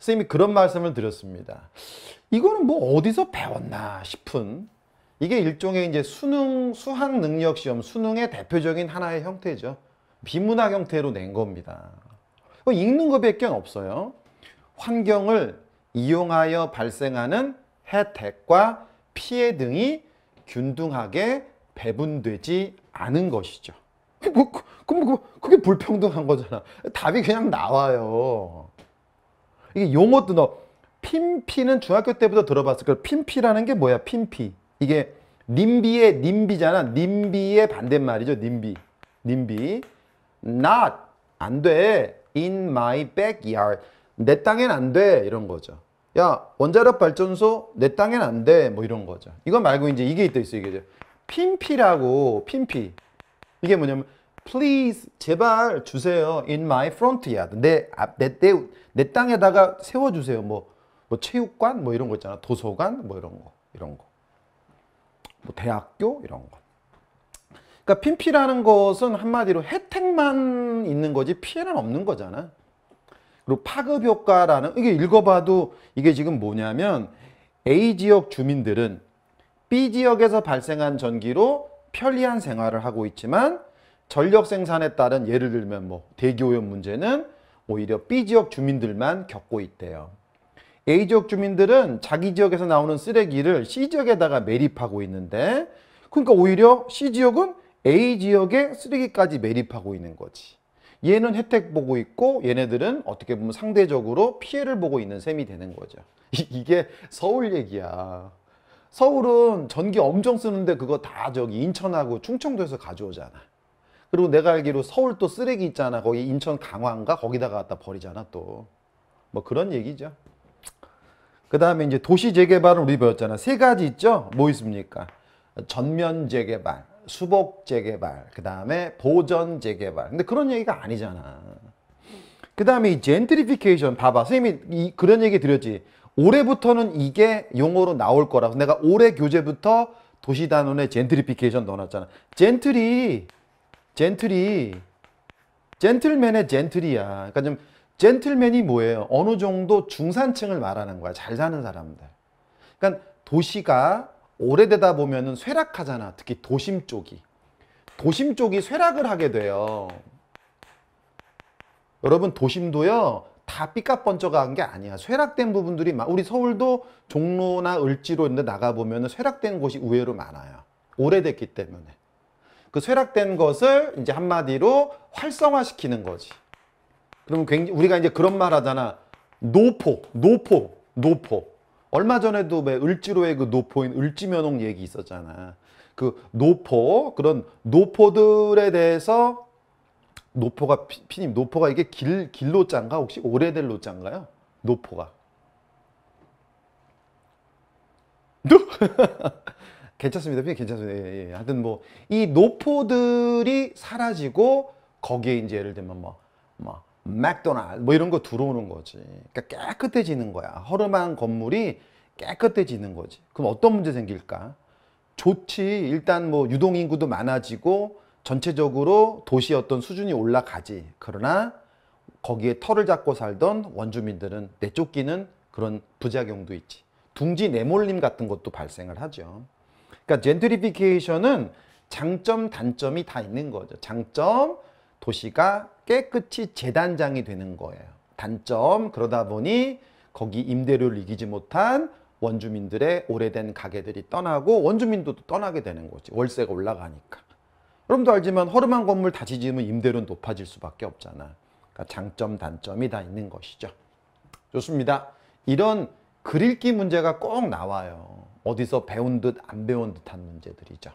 선생님이 그런 말씀을 드렸습니다. 이거는 뭐 어디서 배웠나 싶은 이게 일종의 이제 수능 수학 능력 시험 수능의 대표적인 하나의 형태죠. 비문학 형태로 낸 겁니다. 뭐 읽는 것밖에 없어요. 환경을 이용하여 발생하는 혜택과 피해 등이 균등하게 배분되지 않은 것이죠. 뭐 그, 그, 그, 그게 불평등한 거잖아. 답이 그냥 나와요. 이게 용어도 너 핀피는 중학교 때부터 들어봤을 걸 핀피라는 게 뭐야 핀피 이게 님비의 님비잖아 님비의 반대말이죠 님비 님비 not 안돼 in my backyard 내 땅엔 안돼 이런 거죠 야 원자력 발전소 내 땅엔 안돼 뭐 이런 거죠 이거 말고 이제 이게 또 있어 이게 핀피라고 핀피 이게 뭐냐면 please 제발 주세요 in my frontyard 내내내 내, 땅에다가 세워 주세요. 뭐, 뭐 체육관 뭐 이런 거 있잖아. 도서관 뭐 이런 거. 이런 거. 뭐 대학교 이런 거. 그러니까 핀피라는 것은 한마디로 혜택만 있는 거지 피해는 없는 거잖아. 그리고 파급 효과라는 이게 읽어봐도 이게 지금 뭐냐면 A 지역 주민들은 B 지역에서 발생한 전기로 편리한 생활을 하고 있지만 전력 생산에 따른 예를 들면 뭐 대기오염 문제는 오히려 B 지역 주민들만 겪고 있대요. A 지역 주민들은 자기 지역에서 나오는 쓰레기를 C 지역에다가 매립하고 있는데 그러니까 오히려 C 지역은 A 지역에 쓰레기까지 매립하고 있는 거지. 얘는 혜택 보고 있고 얘네들은 어떻게 보면 상대적으로 피해를 보고 있는 셈이 되는 거죠. 이게 서울 얘기야. 서울은 전기 엄청 쓰는데 그거 다 저기 인천하고 충청도에서 가져오잖아. 그리고 내가 알기로 서울 또 쓰레기 있잖아. 거기 인천 강화인가? 거기다가 갖다 버리잖아, 또. 뭐 그런 얘기죠. 그 다음에 이제 도시 재개발은 우리 배웠잖아. 세 가지 있죠? 뭐 있습니까? 전면 재개발, 수복 재개발, 그 다음에 보전 재개발. 근데 그런 얘기가 아니잖아. 그 다음에 이 젠트리피케이션 봐봐. 선생님이 이, 그런 얘기 드렸지. 올해부터는 이게 용어로 나올 거라고. 내가 올해 교재부터 도시 단원에 젠트리피케이션 넣어놨잖아. 젠트리 젠틀이 젠틀맨의 젠틀이야. 그러니까 좀 젠틀맨이 뭐예요? 어느 정도 중산층을 말하는 거야. 잘 사는 사람들. 그러니까 도시가 오래되다 보면은 쇠락하잖아. 특히 도심 쪽이. 도심 쪽이 쇠락을 하게 돼요. 여러분 도심도요. 다 삐까뻔쩍한 게 아니야. 쇠락된 부분들이 많. 우리 서울도 종로나 을지로 이런 데 나가보면 쇠락된 곳이 의외로 많아요. 오래됐기 때문에. 그 쇠락된 것을 이제 한마디로 활성화시키는 거지. 그러면 굉장히 우리가 이제 그런 말 하잖아. 노포, 노포, 노포. 얼마 전에도 왜 을지로의 그 노포인 을지면옥 얘기 있었잖아. 그 노포, 그런 노포들에 대해서 노포가 피, 피님 노포가 이게 길 길로짠가 혹시 오래된 로짠가요? 노포가. 괜찮습니다. 괜찮습니다. 예, 예. 예. 하여튼 뭐이 노포들이 사라지고 거기에 이제 예를 들면 뭐, 뭐 맥도날드 뭐 이런 거 들어오는 거지. 그러니까 깨끗해지는 거야. 허름한 건물이 깨끗해지는 거지. 그럼 어떤 문제 생길까? 좋지. 일단 뭐 유동 인구도 많아지고 전체적으로 도시 어떤 수준이 올라가지. 그러나 거기에 털을 잡고 살던 원주민들은 내쫓기는 그런 부작용도 있지. 둥지 내몰림 같은 것도 발생을 하죠. 그러니까 젠트리피케이션은 장점 단점이 다 있는 거죠. 장점 도시가 깨끗이 재단장이 되는 거예요. 단점 그러다 보니 거기 임대료를 이기지 못한 원주민들의 오래된 가게들이 떠나고 원주민도 떠나게 되는 거지. 월세가 올라가니까. 여러분도 알지만 허름한 건물 다시 지으면 임대료는 높아질 수밖에 없잖아. 그러니까 장점 단점이 다 있는 것이죠. 좋습니다. 이런 그릴기 문제가 꼭 나와요. 어디서 배운 듯 안 배운 듯한 문제들이죠.